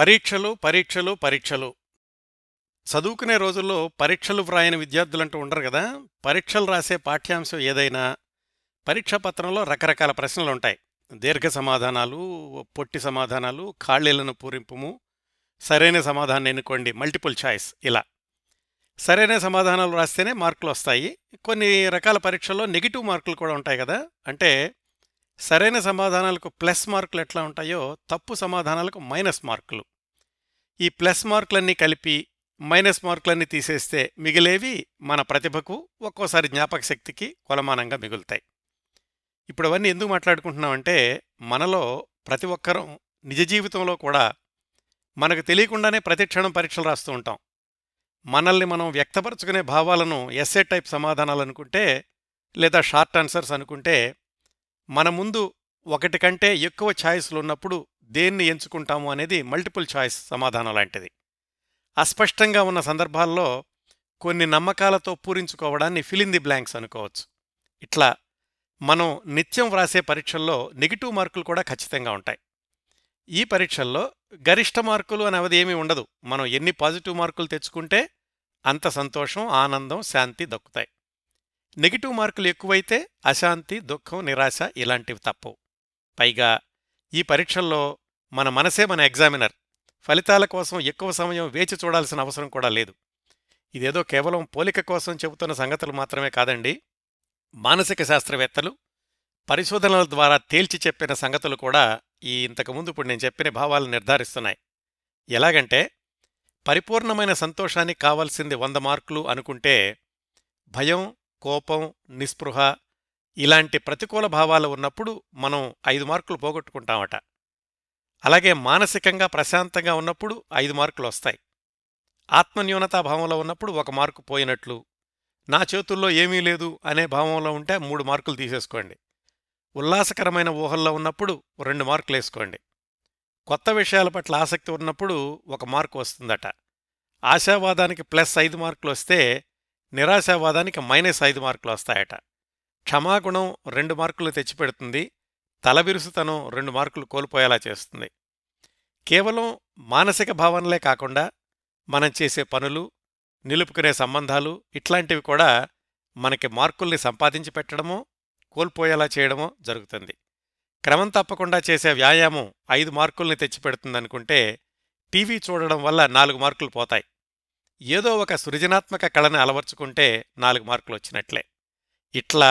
పరీక్షలు పరీక్షలు పరీక్షలు చదువుకునే రోజుల్లో పరీక్షలు వ్రాయని విద్యార్థులంటూ ఉండరు కదా పరీక్షలు రాసే పాఠ్యాంశం ఏదైనా పరీక్షా పత్రంలో రకరకాల ప్రశ్నలు ఉంటాయి దీర్ఘ సమాధానాలు పొట్టి సమాధానాలు ఖాళీలను పూరింపుము సరైన సమాధానం ఎన్నుకోండి మల్టిపుల్ ఛాయిస్ ఇలా సరైన సమాధానాలు రాస్తేనే మార్కులు వస్తాయి కొన్ని రకాల పరీక్షల్లో నెగిటివ్ మార్కులు కూడా ఉంటాయి కదా అంటే సరైన సమాధానాలకు ప్లస్ మార్కులు ఎట్లా ఉంటాయో తప్పు సమాధానాలకు మైనస్ మార్కులు ఈ ప్లస్ మార్కులన్నీ కలిపి మైనస్ మార్కులన్నీ తీసేస్తే మిగిలేవి మన ప్రతిభకు ఒక్కోసారి జ్ఞాపక శక్తికి కొలమానంగా మిగులుతాయి ఇప్పుడు అవన్నీ ఎందుకు మాట్లాడుకుంటున్నామంటే మనలో ప్రతి ఒక్కరం నిజ జీవితంలో కూడా మనకు తెలియకుండానే ప్రతిక్షణం పరీక్షలు రాస్తూ ఉంటాం మనల్ని మనం వ్యక్తపరచుకునే భావాలను ఎస్ఏ టైప్ సమాధానాలు అనుకుంటే లేదా షార్ట్ ఆన్సర్స్ అనుకుంటే మన ముందు ఒకటి కంటే ఎక్కువ ఛాయిస్లు ఉన్నప్పుడు దేన్ని ఎంచుకుంటాము అనేది మల్టిపుల్ ఛాయిస్ సమాధానం లాంటిది అస్పష్టంగా ఉన్న సందర్భాల్లో కొన్ని నమ్మకాలతో పూరించుకోవడాన్ని ఫిలింది ది బ్లాంక్స్ అనుకోవచ్చు ఇట్లా మనం నిత్యం వ్రాసే పరీక్షల్లో నెగిటివ్ మార్కులు కూడా ఖచ్చితంగా ఉంటాయి ఈ పరీక్షల్లో గరిష్ట మార్కులు అని అవది ఏమీ ఉండదు మనం ఎన్ని పాజిటివ్ మార్కులు తెచ్చుకుంటే అంత సంతోషం ఆనందం శాంతి దక్కుతాయి నెగిటివ్ మార్కులు ఎక్కువైతే అశాంతి దుఃఖం నిరాశ ఇలాంటివి తప్పవు పైగా ఈ పరీక్షల్లో మన మనసే మన ఎగ్జామినర్ ఫలితాల కోసం ఎక్కువ సమయం వేచి చూడాల్సిన అవసరం కూడా లేదు ఇదేదో కేవలం పోలిక కోసం చెబుతున్న సంగతులు మాత్రమే కాదండి మానసిక శాస్త్రవేత్తలు పరిశోధనల ద్వారా తేల్చి చెప్పిన సంగతులు కూడా ఈ ఇంతకుముందు ఇప్పుడు నేను చెప్పిన భావాలు నిర్ధారిస్తున్నాయి ఎలాగంటే పరిపూర్ణమైన సంతోషానికి కావాల్సింది వంద మార్కులు అనుకుంటే భయం కోపం నిస్పృహ ఇలాంటి ప్రతికూల భావాలు ఉన్నప్పుడు మనం ఐదు మార్కులు పోగొట్టుకుంటామట అలాగే మానసికంగా ప్రశాంతంగా ఉన్నప్పుడు ఐదు మార్కులు వస్తాయి ఆత్మన్యూనతాభావంలో ఉన్నప్పుడు ఒక మార్కు పోయినట్లు నా చేతుల్లో ఏమీ లేదు అనే భావంలో ఉంటే మూడు మార్కులు తీసేసుకోండి ఉల్లాసకరమైన ఊహల్లో ఉన్నప్పుడు రెండు మార్కులు వేసుకోండి కొత్త విషయాల పట్ల ఆసక్తి ఉన్నప్పుడు ఒక మార్కు వస్తుందట ఆశావాదానికి ప్లస్ ఐదు మార్కులు వస్తే నిరాశావాదానికి మైనస్ ఐదు మార్కులు వస్తాయట క్షమాగుణం రెండు మార్కులు తెచ్చిపెడుతుంది తలబిరుసుతనం రెండు మార్కులు కోల్పోయేలా చేస్తుంది కేవలం మానసిక భావనలే కాకుండా మనం చేసే పనులు నిలుపుకునే సంబంధాలు ఇట్లాంటివి కూడా మనకి మార్కుల్ని సంపాదించి పెట్టడమో కోల్పోయేలా చేయడమో జరుగుతుంది క్రమం తప్పకుండా చేసే వ్యాయామం ఐదు మార్కుల్ని తెచ్చిపెడుతుందనుకుంటే టీవీ చూడడం వల్ల నాలుగు మార్కులు పోతాయి ఏదో ఒక సృజనాత్మక కళను అలవర్చుకుంటే నాలుగు మార్కులు వచ్చినట్లే ఇట్లా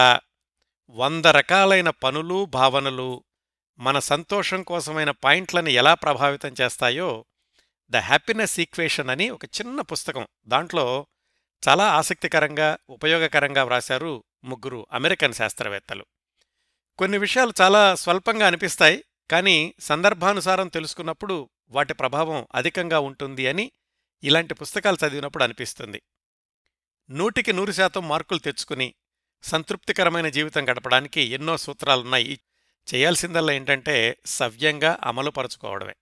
వంద రకాలైన పనులు భావనలు మన సంతోషం కోసమైన పాయింట్లను ఎలా ప్రభావితం చేస్తాయో ద హ్యాపీనెస్ ఈక్వేషన్ అని ఒక చిన్న పుస్తకం దాంట్లో చాలా ఆసక్తికరంగా ఉపయోగకరంగా వ్రాశారు ముగ్గురు అమెరికన్ శాస్త్రవేత్తలు కొన్ని విషయాలు చాలా స్వల్పంగా అనిపిస్తాయి కానీ సందర్భానుసారం తెలుసుకున్నప్పుడు వాటి ప్రభావం అధికంగా ఉంటుంది అని ఇలాంటి పుస్తకాలు చదివినప్పుడు అనిపిస్తుంది నూటికి నూరు శాతం మార్కులు తెచ్చుకుని సంతృప్తికరమైన జీవితం గడపడానికి ఎన్నో సూత్రాలున్నాయి చేయాల్సిందల్లా ఏంటంటే సవ్యంగా అమలుపరుచుకోవడమే